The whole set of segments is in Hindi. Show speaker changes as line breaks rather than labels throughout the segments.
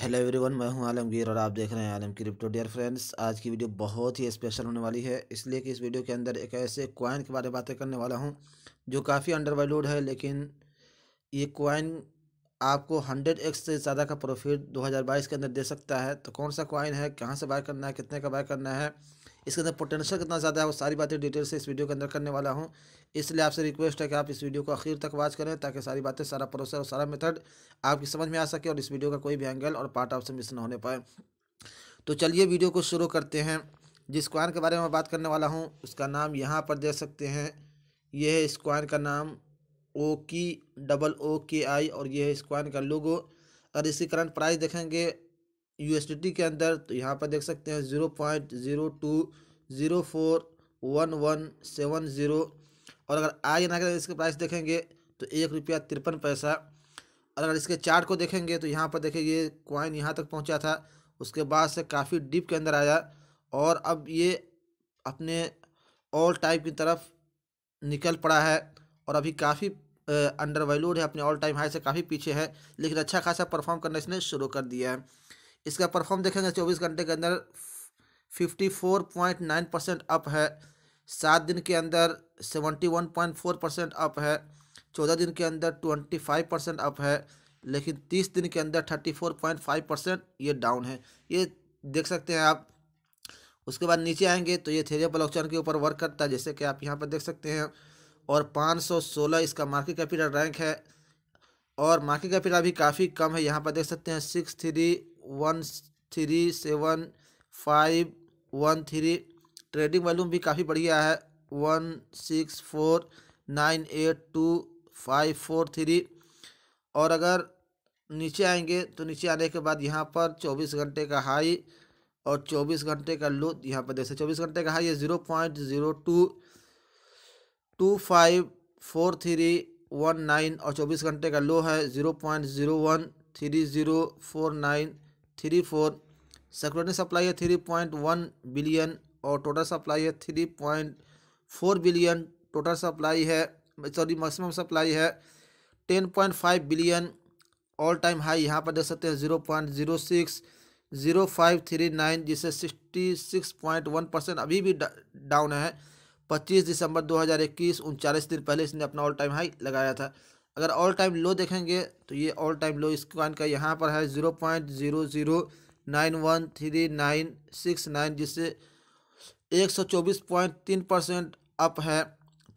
हेलो एवरीवन मैं हूं आलमगीर और आप देख रहे हैं आलम क्रिप्टो डियर फ्रेंड्स आज की वीडियो बहुत ही स्पेशल होने वाली है इसलिए कि इस वीडियो के अंदर एक ऐसे क्वाइन के बारे में बातें करने वाला हूं जो काफ़ी अंडर है लेकिन ये क्वाइन आपको हंड्रेड एक्स से ज़्यादा का प्रॉफिट 2022 के अंदर दे सकता है तो कौन सा क्वाइन है कहाँ से बाय करना है कितने का बाय करना है इसके अंदर पोटेंशियल कितना ज़्यादा है वो सारी बातें डिटेल से इस वीडियो के अंदर करने वाला हूँ इसलिए आपसे रिक्वेस्ट है कि आप इस वीडियो को आखिर तक वॉच करें ताकि सारी बातें सारा प्रोसेस और सारा मेथड आपकी समझ में आ सके और इस वीडियो का कोई भी एंगल और पार्ट आपसे मिस ना होने पाए तो चलिए वीडियो को शुरू करते हैं जिस क्वान के बारे में बात करने वाला हूँ उसका नाम यहाँ पर दे सकते हैं यह है इस क्वान का नाम ओ की डबल ओ के आई और यह है इस क्वान का लोगो अगर इसकी करंट प्राइस देखेंगे यू के अंदर तो यहाँ पर देख सकते हैं zero point zero two zero four one one seven zero और अगर आई एन अगर इसके प्राइस देखेंगे तो एक रुपया तिरपन पैसा और अगर इसके चार्ट को देखेंगे तो यहाँ पर देखेंगे ये कॉइन यहाँ तक पहुँचा था उसके बाद से काफ़ी डीप के अंदर आया और अब ये अपने ऑल टाइम की तरफ निकल पड़ा है और अभी काफ़ी अंडर वैल्यूड है अपने ऑल टाइम हाई से काफ़ी पीछे है लेकिन अच्छा खासा परफॉर्म करना इसने शुरू कर दिया है इसका परफॉर्म देखेंगे चौबीस घंटे के अंदर fifty four point nine percent up है सात दिन के अंदर seventy one point four percent up है चौदह दिन के अंदर ट्वेंटी फाइव परसेंट अप है लेकिन तीस दिन के अंदर thirty four point five percent ये डाउन है ये देख सकते हैं आप उसके बाद नीचे आएंगे तो ये थेरिया ब्लॉकचेन के ऊपर वर्क करता है जैसे कि आप यहाँ पर देख सकते हैं और पाँच सौ सोलह इसका मार्केट कैपिटल रैंक है और मार्केट कैपिटल अभी काफ़ी कम है यहाँ पर देख सकते हैं six three one three seven five one three trading volume भी काफ़ी बढ़िया है one six four nine eight two five four three और अगर नीचे आएंगे तो नीचे आने के बाद यहाँ पर चौबीस घंटे का हाई और चौबीस घंटे का लो यहाँ पर जैसे चौबीस घंटे का हाई है zero point zero two two five four three one nine और चौबीस घंटे का लो है zero point zero one three zero four nine three four circulating supply है थ्री पॉइंट वन बिलियन और टोटल सप्लाई है three point four billion total supply है सॉरी मैक्सिमम सप्लाई है ten point five billion all time high यहाँ पर देख सकते हैं zero point zero six zero five three nine जिसे sixty six point one percent अभी भी डाउन है पच्चीस दिसंबर दो हज़ार इक्कीस उनचालीस दिन पहले इसने अपना ऑल टाइम हाई लगाया था अगर ऑल टाइम लो देखेंगे तो ये ऑल टाइम लो इस कॉइन का यहाँ पर है zero point zero zero nine one three nine six nine जिससे एक सौ चौबीस पॉइंट तीन परसेंट अप है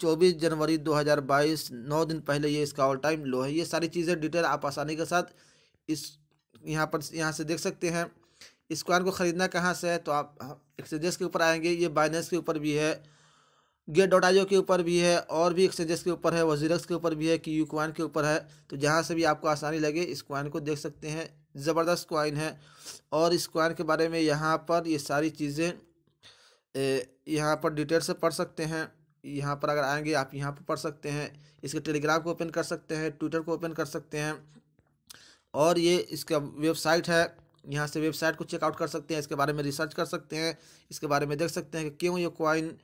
चौबीस जनवरी दो हज़ार बाईस नौ दिन पहले ये इसका ऑल टाइम लो है ये सारी चीज़ें डिटेल आप आसानी के साथ इस यहाँ पर यहाँ से देख सकते हैं इस कॉइन को ख़रीदना कहाँ से है तो आप हाँ, एक्सचेंजेस के ऊपर आएंगे ये बाइनेंस के ऊपर भी है गेट डॉट आईओ के ऊपर भी है और भी एक्सचेंजेस के ऊपर है वजीरक्स के ऊपर भी है कि यू क्वाइन के ऊपर है तो जहाँ से भी आपको आसानी लगे इस क्वाइन को देख सकते हैं ज़बरदस्त क्वाइन है और इस क्वाइन के बारे में यहाँ पर ये सारी चीज़ें यहाँ पर डिटेल से पढ़ सकते हैं यहाँ पर अगर आएंगे आप यहाँ पर पढ़ सकते हैं इसके टेलीग्राम को ओपन कर सकते हैं ट्विटर को ओपन कर सकते हैं और ये इसका वेबसाइट है यहाँ से वेबसाइट को चेकआउट कर सकते हैं इसके बारे में रिसर्च कर सकते हैं इसके बारे में देख सकते हैं कि क्यों ये क्वाइन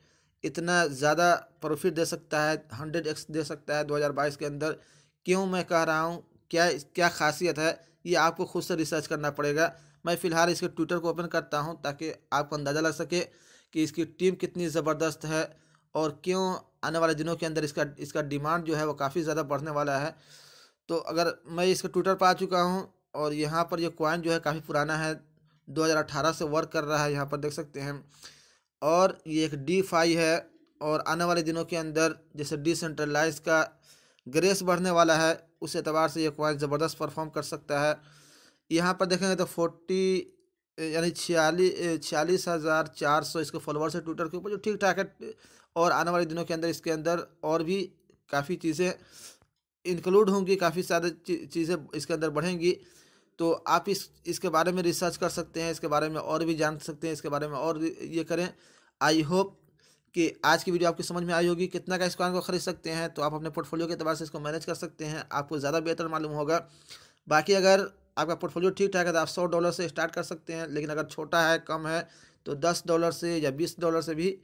इतना ज़्यादा प्रॉफिट दे सकता है हंड्रेड एक्स दे सकता है 2022 के अंदर क्यों मैं कह रहा हूँ क्या क्या खासियत है ये आपको खुद से रिसर्च करना पड़ेगा मैं फ़िलहाल इसके ट्विटर को ओपन करता हूँ ताकि आपको अंदाज़ा लग सके कि इसकी टीम कितनी ज़बरदस्त है और क्यों आने वाले दिनों के अंदर इसका इसका डिमांड जो है वो काफ़ी ज़्यादा बढ़ने वाला है तो अगर मैं इसके ट्विटर पर आ चुका हूँ और यहाँ पर ये यह कॉइन जो है काफ़ी पुराना है 2018 से वर्क कर रहा है यहाँ पर देख सकते हैं और ये एक डी फाई है और आने वाले दिनों के अंदर जैसे डिसेंट्रलाइज का ग्रेस बढ़ने वाला है उस एतबार से ये कॉइन ज़बरदस्त परफॉर्म कर सकता है यहाँ पर देखेंगे तो फोर्टी यानी छियालीस छियालीस हज़ार चार सौ इसके फॉलोअर्स है ट्विटर के ऊपर जो ठीक ठाक है और आने वाले दिनों के अंदर इसके अंदर और भी काफ़ी चीज़ें इंक्लूड होंगी काफ़ी सारी चीज़ें इसके अंदर बढ़ेंगी तो आप इस इसके बारे में रिसर्च कर सकते हैं इसके बारे में और भी जान सकते हैं इसके बारे में और ये करें आई होप कि आज की वीडियो आपकी समझ में आई होगी कितना का इसको को खरीद सकते हैं तो आप अपने पोर्टफोलियो के अतबार से इसको मैनेज कर सकते हैं आपको ज़्यादा बेहतर मालूम होगा बाकी अगर आपका पोर्टफोलियो ठीक ठाक है तो आप सौ डॉलर से स्टार्ट कर सकते हैं लेकिन अगर छोटा है कम है तो दस डॉलर से या बीस डॉलर से भी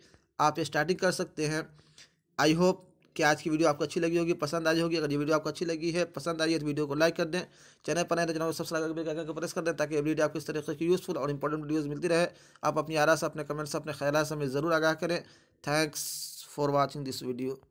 आप स्टार्टिंग कर सकते हैं आई होप कि आज की वीडियो आपको अच्छी लगी होगी पसंद आई होगी अगर ये वीडियो आपको अच्छी लगी है पसंद आई है तो वीडियो को लाइक कर दें चैनल पर नए तो चैनल को सब्सक्राइब करके प्रेस कर दें ताकि वीडियो आपको इस तरीके की यूज़फुल और इंपॉर्टेंट वीडियोज़ मिलती रहे आप अपनी आरा से अपने कमेंट्स अपने ख्याल से हमें ज़रूर आगाह करें thanks for watching this video